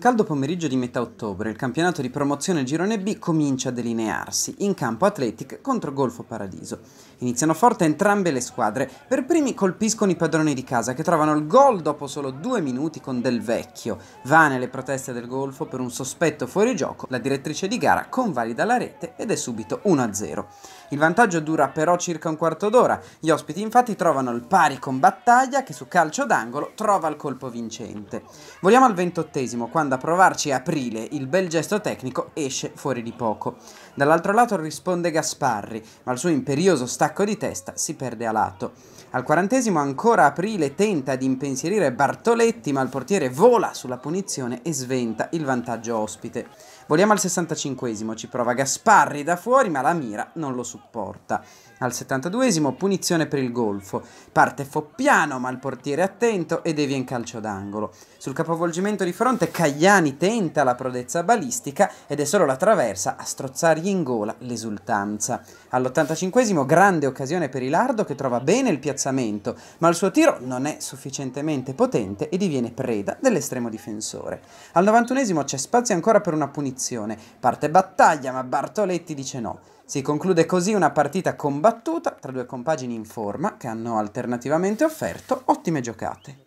un caldo pomeriggio di metà ottobre il campionato di promozione Girone B comincia a delinearsi in campo Athletic contro Golfo Paradiso. Iniziano forte entrambe le squadre, per primi colpiscono i padroni di casa che trovano il gol dopo solo due minuti con Del Vecchio. Vane le proteste del Golfo per un sospetto fuorigioco, la direttrice di gara convalida la rete ed è subito 1-0. Il vantaggio dura però circa un quarto d'ora, gli ospiti infatti trovano il pari con Battaglia che su calcio d'angolo trova il colpo vincente. Vogliamo al ventottesimo quando quando a provarci Aprile il bel gesto tecnico esce fuori di poco. Dall'altro lato risponde Gasparri, ma il suo imperioso stacco di testa si perde a lato. Al quarantesimo ancora Aprile tenta di impensierire Bartoletti, ma il portiere vola sulla punizione e sventa il vantaggio ospite. Voliamo al 65esimo, ci prova Gasparri da fuori, ma la mira non lo supporta. Al 72esimo punizione per il golfo. Parte Foppiano, ma il portiere attento e devia in calcio d'angolo. Sul capovolgimento di fronte Cagliari Tagliani tenta la prodezza balistica ed è solo la traversa a strozzargli in gola l'esultanza. All'85 grande occasione per Ilardo che trova bene il piazzamento, ma il suo tiro non è sufficientemente potente e diviene preda dell'estremo difensore. Al 91 c'è spazio ancora per una punizione, parte battaglia ma Bartoletti dice no. Si conclude così una partita combattuta tra due compagini in forma che hanno alternativamente offerto ottime giocate.